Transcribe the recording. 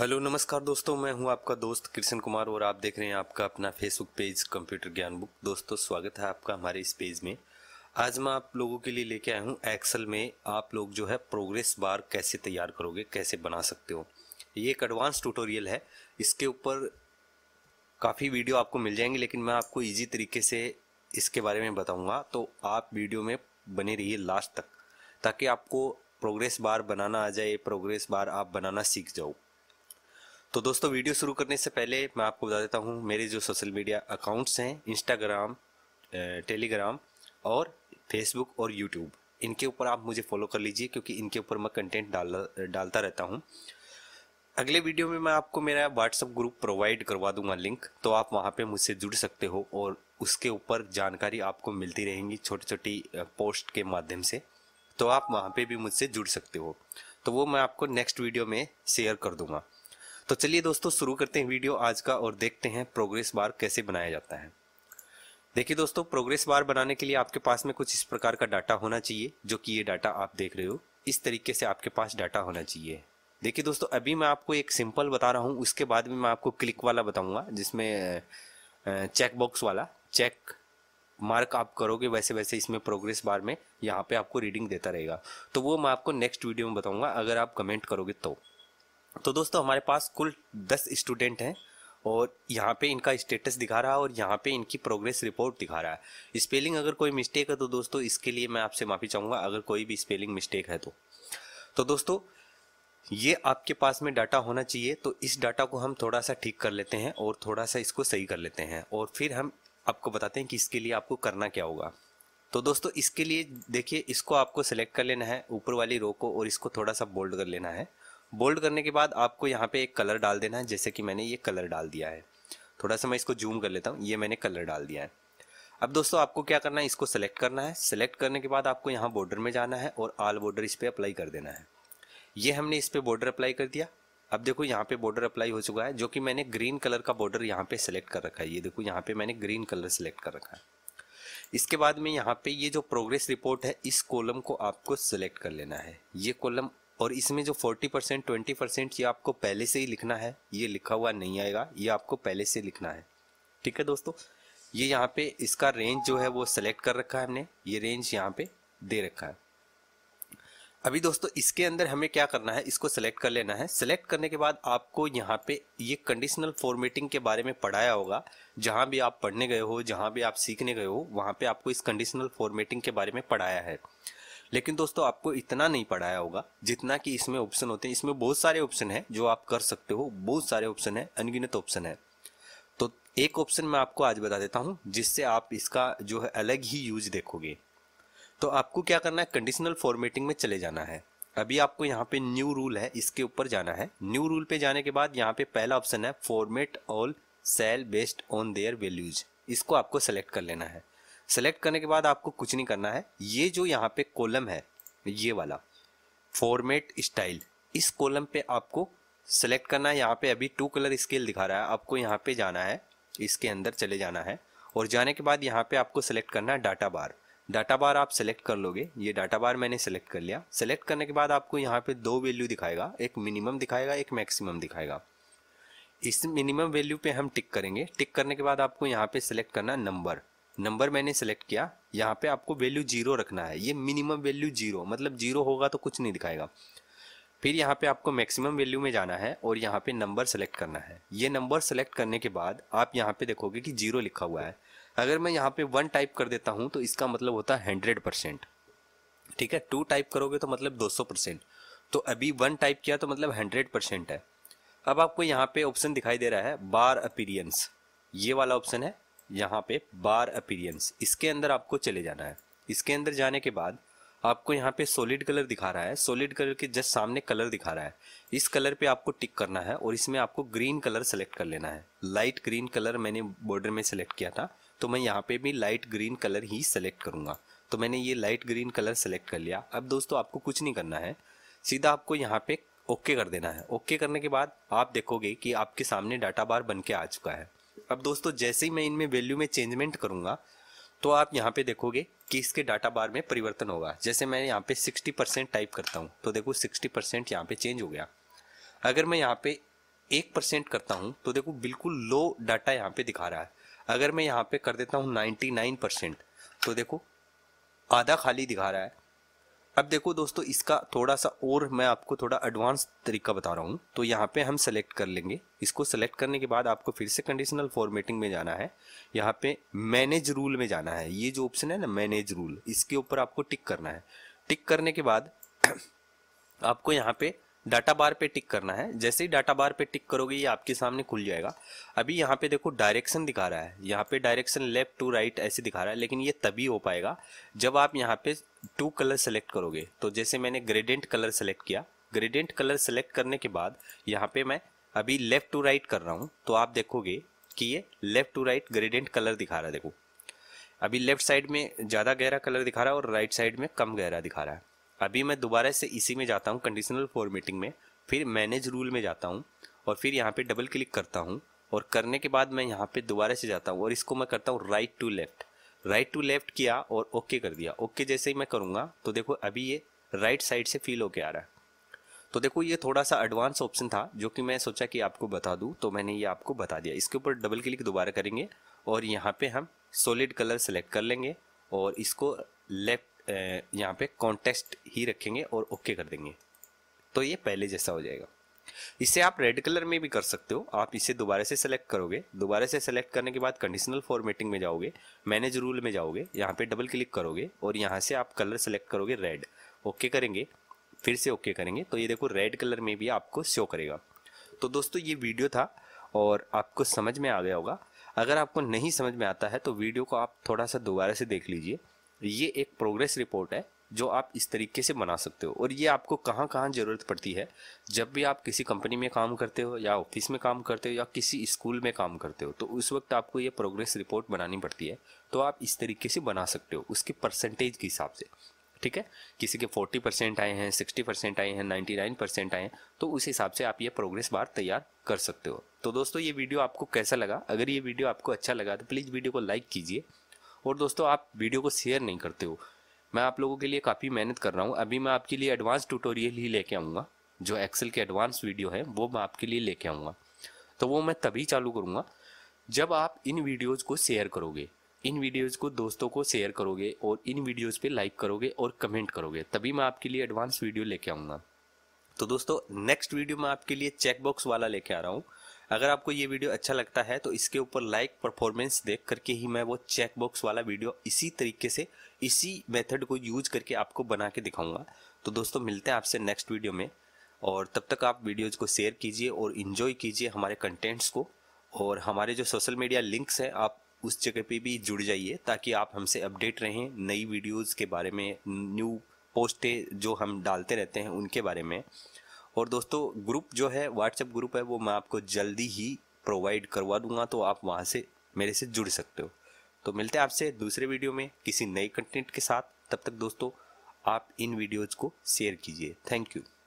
hello नमस्कार दोस्तों मैं हूं आपका दोस्त कृष्ण कुमार और आप देख रहे हैं आपका अपना Facebook page computer Gyan book दोस्तों स्वागत है आपका हमारे इस पेज में आज मैं आप लोगों के लिए लेके आया हूं एक्सेल में आप लोग जो है प्रोग्रेस बार कैसे तैयार करोगे कैसे बना सकते हो ये एक एडवांस ट्यूटोरियल है इसके ऊपर काफ़ी वीडियो आपको मिल जाएंगे लेकिन मैं आपको ईजी तरीके से इसके बारे में बताऊँगा तो आप वीडियो में बने रहिए लास्ट तक ताकि आपको प्रोग्रेस बार बनाना आ जाए प्रोग्रेस बार आप बनाना सीख जाओ तो दोस्तों वीडियो शुरू करने से पहले मैं आपको बता देता हूँ मेरे जो सोशल मीडिया अकाउंट्स हैं इंस्टाग्राम टेलीग्राम और फेसबुक और यूट्यूब इनके ऊपर आप मुझे फॉलो कर लीजिए क्योंकि इनके ऊपर मैं कंटेंट डाल डालता रहता हूँ अगले वीडियो में मैं आपको मेरा व्हाट्सअप ग्रुप प्रोवाइड करवा दूंगा लिंक तो आप वहाँ पे मुझसे जुड़ सकते हो और उसके ऊपर जानकारी आपको मिलती रहेंगी छोटी छोटी पोस्ट के माध्यम से तो आप वहाँ पे भी मुझसे जुड़ सकते हो तो वो मैं आपको नेक्स्ट वीडियो में शेयर कर दूंगा तो चलिए दोस्तों शुरू करते हैं वीडियो आज का और देखते हैं प्रोग्रेस बार कैसे बनाया जाता है देखिए दोस्तों प्रोग्रेस बार बनाने के लिए आपके पास में कुछ इस प्रकार का डाटा होना चाहिए जो कि ये डाटा आप देख रहे हो इस तरीके से आपके पास डाटा होना चाहिए देखिए दोस्तों अभी मैं आपको एक सिंपल बता रहा हूँ उसके बाद में मैं आपको क्लिक वाला बताऊँगा जिसमें चेकबॉक्स वाला चेक मार्क आप करोगे वैसे वैसे इसमें प्रोग्रेस बार में यहाँ पे आपको रीडिंग देता रहेगा तो वो मैं आपको नेक्स्ट वीडियो में बताऊँगा अगर आप कमेंट करोगे तो तो दोस्तों हमारे पास कुल दस स्टूडेंट हैं और यहाँ पे इनका स्टेटस दिखा रहा है और यहाँ पे इनकी प्रोग्रेस रिपोर्ट दिखा रहा है स्पेलिंग अगर कोई मिस्टेक है तो दोस्तों इसके लिए मैं आपसे माफ़ी चाहूँगा अगर कोई भी स्पेलिंग मिस्टेक है तो तो दोस्तों ये आपके पास में डाटा होना चाहिए तो इस डाटा को हम थोड़ा सा ठीक कर लेते हैं और थोड़ा सा इसको सही कर लेते हैं और फिर हम आपको बताते हैं कि इसके लिए आपको करना क्या होगा तो दोस्तों इसके लिए देखिए इसको आपको सेलेक्ट कर लेना है ऊपर वाली रो को और इसको थोड़ा सा बोल्ड कर लेना है बोल्ड करने के बाद आपको यहाँ पे एक कलर डाल देना है जैसे कि मैंने ये कलर डाल दिया है थोड़ा सा मैं इसको जूम कर लेता हूँ ये मैंने कलर डाल दिया है अब दोस्तों आपको क्या करना है इसको सेलेक्ट करना है सेलेक्ट करने के बाद आपको यहाँ बॉर्डर में जाना है और आल बॉर्डर इस पर अप्लाई कर देना है ये हमने इस पर बॉर्डर अप्लाई कर दिया अब देखो यहाँ पे बॉर्डर अप्लाई हो चुका है जो कि मैंने ग्रीन कलर का बॉर्डर यहाँ पे सेलेक्ट कर रखा है ये देखो यहाँ पे मैंने ग्रीन कलर सेलेक्ट कर रखा है इसके बाद में यहाँ पे ये जो प्रोग्रेस रिपोर्ट है इस कॉलम को आपको सेलेक्ट कर लेना है ये कॉलम और इसमें जो 40 परसेंट ट्वेंटी परसेंट ये आपको पहले से ही लिखना है ये लिखा हुआ नहीं आएगा ये आपको पहले से लिखना है ठीक है दोस्तों ये यहाँ पे इसका रेंज जो है वो सेलेक्ट कर रखा है हमने ये रेंज यहाँ पे दे रखा है अभी दोस्तों इसके अंदर हमें क्या करना है इसको सेलेक्ट कर लेना है सेलेक्ट करने के बाद आपको यहाँ पे ये कंडीशनल फॉर्मेटिंग के बारे में पढ़ाया होगा जहाँ भी आप पढ़ने गए हो जहाँ भी आप सीखने गए हो वहाँ पे आपको इस कंडीशनल फॉर्मेटिंग के बारे में पढ़ाया है लेकिन दोस्तों आपको इतना नहीं पढ़ाया होगा जितना कि इसमें ऑप्शन होते हैं इसमें बहुत सारे ऑप्शन हैं जो आप कर सकते हो बहुत सारे ऑप्शन हैं अनगिनत ऑप्शन है तो एक ऑप्शन मैं आपको आज बता देता हूँ जिससे आप इसका जो है अलग ही यूज देखोगे तो आपको क्या करना है कंडीशनल फॉर्मेटिंग में चले जाना है अभी आपको यहाँ पे न्यू रूल है इसके ऊपर जाना है न्यू रूल पे जाने के बाद यहाँ पे पहला ऑप्शन है format all cell based on their values इसको आपको सेलेक्ट कर लेना है सेलेक्ट करने के बाद आपको कुछ नहीं करना है ये जो यहाँ पे कॉलम है ये वाला फॉर्मेट स्टाइल इस कॉलम पे आपको सेलेक्ट करना है यहाँ पे अभी टू कलर स्केल दिखा रहा है आपको यहाँ पे जाना है इसके अंदर चले जाना है और जाने के बाद यहाँ पे आपको सेलेक्ट करना है डाटा बार डाटा बार आप सेलेक्ट कर लोगे ये डाटा बार मैंने सेलेक्ट कर लिया सेलेक्ट करने के बाद आपको यहाँ पे दो वैल्यू दिखाएगा एक मिनिमम दिखाएगा एक मैक्सिमम दिखाएगा इस मिनिमम वैल्यू पे हम टिक करेंगे टिक करने के बाद आपको यहाँ पे सेलेक्ट करना नंबर नंबर मैंने सेलेक्ट किया यहाँ पे आपको वैल्यू जीरो रखना है ये मिनिमम वैल्यू जीरो मतलब जीरो होगा तो कुछ नहीं दिखाएगा फिर यहाँ पे आपको मैक्सिमम वैल्यू में जाना है और यहाँ पे नंबर सेलेक्ट करना है ये नंबर सेलेक्ट करने के बाद आप यहाँ पे देखोगे कि जीरो लिखा हुआ है अगर मैं यहाँ पे वन टाइप कर देता हूँ तो इसका मतलब होता है हंड्रेड परसेंट ठीक है टू टाइप करोगे तो मतलब दो सौ परसेंट तो अभी वन टाइप किया तो मतलब हंड्रेड परसेंट है अब आपको यहाँ पे ऑप्शन दिखाई दे रहा है बार अपीरियंस ये वाला ऑप्शन है यहाँ पे बार अपीरियंस इसके अंदर आपको चले जाना है इसके अंदर जाने के बाद आपको यहाँ पे सॉलिड कलर दिखा रहा है सॉलिड कलर के जस्ट सामने कलर दिखा रहा है इस कलर पे आपको टिक करना है और इसमें आपको ग्रीन कलर सेलेक्ट कर लेना है लाइट ग्रीन कलर मैंने बॉर्डर में सेलेक्ट किया था तो मैं यहाँ पे भी लाइट ग्रीन कलर ही सेलेक्ट करूँगा तो मैंने ये लाइट ग्रीन कलर सेलेक्ट कर लिया अब दोस्तों आपको कुछ नहीं करना है सीधा आपको यहाँ पे ओके कर देना है ओके करने के बाद आप देखोगे कि आपके सामने डाटा बार बन के आ चुका है अब दोस्तों जैसे ही मैं इनमें वैल्यू में चेंजमेंट करूंगा तो आप यहाँ पे देखोगे कि इसके डाटा बार में परिवर्तन होगा जैसे मैं यहाँ पे 60 परसेंट टाइप करता हूँ तो देखो 60 परसेंट यहाँ पे चेंज हो गया अगर मैं यहाँ पे एक परसेंट करता हूँ तो देखो बिल्कुल लो डाटा यहाँ पे दिखा रहा है अगर मैं यहाँ पे कर देता हूँ 99 परसेंट तो देखो आधा खाली दिखा रहा है अब देखो दोस्तों इसका थोड़ा सा और मैं आपको थोड़ा एडवांस तरीका बता रहा हूँ तो यहाँ पे हम सेलेक्ट कर लेंगे इसको सेलेक्ट करने के बाद आपको फिर से कंडीशनल फॉर्मेटिंग में जाना है यहाँ पे मैनेज रूल में जाना है ये जो ऑप्शन है ना मैनेज रूल इसके ऊपर आपको टिक करना है टिक करने के बाद आपको यहाँ पे डाटा बार पे टिक करना है जैसे ही डाटा बार पे टिक करोगे ये आपके सामने खुल जाएगा अभी यहाँ पे देखो डायरेक्शन दिखा रहा है यहाँ पे डायरेक्शन लेफ्ट टू राइट ऐसे दिखा रहा है लेकिन ये तभी हो पाएगा जब आप यहाँ पे टू कलर सेलेक्ट करोगे तो जैसे मैंने ग्रेडेंट कलर सेलेक्ट किया ग्रेडेंट कलर सेलेक्ट करने के बाद यहाँ पे मैं अभी लेफ्ट टू राइट कर रहा हूँ तो आप देखोगे कि ये left to right gradient colour दिखा रहा है देखो अभी लेफ्ट साइड में ज़्यादा गहरा कलर दिखा रहा है और राइट साइड में कम गहरा दिखा रहा है अभी मैं दोबारा से इसी में जाता हूँ कंडीशनल फॉर्मेटिंग में फिर मैनेज रूल में जाता हूँ और फिर यहाँ पे डबल क्लिक करता हूँ और करने के बाद मैं यहाँ पे दोबारा से जाता हूँ और इसको मैं करता हूँ right to left right to left किया और ओके okay कर दिया ओके okay जैसे ही मैं करूँगा तो देखो अभी ये राइट साइड से फील होके आ रहा है तो देखो ये थोड़ा सा एडवांस ऑप्शन था जो कि मैं सोचा कि आपको बता दूँ तो मैंने ये आपको बता दिया इसके ऊपर डबल क्लिक दोबारा करेंगे और यहाँ पे हम सॉलिड कलर सेलेक्ट कर लेंगे और इसको लेफ्ट यहाँ पे कॉन्टेस्ट ही रखेंगे और ओके कर देंगे तो ये पहले जैसा हो जाएगा इसे आप रेड कलर में भी कर सकते हो आप इसे दोबारा से सेलेक्ट करोगे दोबारा से सेलेक्ट करने के बाद कंडीशनल फॉर्मेटिंग में जाओगे मैनेज रूल में जाओगे यहाँ पे डबल क्लिक करोगे और यहाँ से आप कलर सेलेक्ट करोगे रेड ओके करेंगे फिर से ओके करेंगे तो ये देखो रेड कलर में भी आपको शो करेगा तो दोस्तों ये वीडियो था और आपको समझ में आ गया होगा अगर आपको नहीं समझ में आता है तो वीडियो को आप थोड़ा सा दोबारा से देख लीजिए ये एक प्रोग्रेस रिपोर्ट है जो आप इस तरीके से बना सकते हो और ये आपको कहाँ कहाँ ज़रूरत पड़ती है जब भी आप किसी कंपनी में काम करते हो या ऑफिस में काम करते हो या किसी स्कूल में काम करते हो तो उस वक्त आपको ये प्रोग्रेस रिपोर्ट बनानी पड़ती है तो आप इस तरीके से बना सकते हो उसके परसेंटेज के हिसाब से ठीक है किसी के फोर्टी परसेंट आए हैं सिक्सटी परसेंट आए हैं नाइन्टी नाइन परसेंट आए हैं तो उस हिसाब से आप ये प्रोग्रेस बार तैयार कर सकते हो तो दोस्तों ये वीडियो आपको कैसा लगा अगर ये वीडियो आपको अच्छा लगा तो प्लीज़ वीडियो को लाइक कीजिए और दोस्तों आप वीडियो को शेयर नहीं करते हो मैं आप लोगों के लिए काफ़ी मेहनत कर रहा हूँ अभी मैं आपके लिए एडवांस ट्यूटोरियल ही लेके आऊँगा जो एक्सेल के एडवांस वीडियो है वो मैं आपके लिए लेके आऊँगा तो वो मैं तभी चालू करूँगा जब आप इन वीडियोज़ को शेयर करोगे इन वीडियोज़ को दोस्तों को शेयर करोगे और इन वीडियोज़ पर लाइक करोगे और कमेंट करोगे तभी मैं आपके लिए एडवांस वीडियो लेके आऊँगा तो दोस्तों नेक्स्ट वीडियो मैं आपके लिए चेकबॉक्स वाला लेके आ रहा हूँ अगर आपको ये वीडियो अच्छा लगता है तो इसके ऊपर लाइक परफॉर्मेंस देख करके ही मैं वो चेकबॉक्स वाला वीडियो इसी तरीके से इसी मेथड को यूज करके आपको बना के दिखाऊंगा तो दोस्तों मिलते हैं आपसे नेक्स्ट वीडियो में और तब तक आप वीडियोज को शेयर कीजिए और इन्जॉय कीजिए हमारे कंटेंट्स को और हमारे जो सोशल मीडिया लिंक्स हैं आप उस जगह पर भी जुड़ जाइए ताकि आप हमसे अपडेट रहें नई वीडियोज़ के बारे में न्यू पोस्टें जो हम डालते रहते हैं उनके बारे में और दोस्तों ग्रुप जो है व्हाट्सएप ग्रुप है वो मैं आपको जल्दी ही प्रोवाइड करवा दूंगा तो आप वहाँ से मेरे से जुड़ सकते हो तो मिलते हैं आपसे दूसरे वीडियो में किसी नई कंटेंट के साथ तब तक दोस्तों आप इन वीडियोज़ को शेयर कीजिए थैंक यू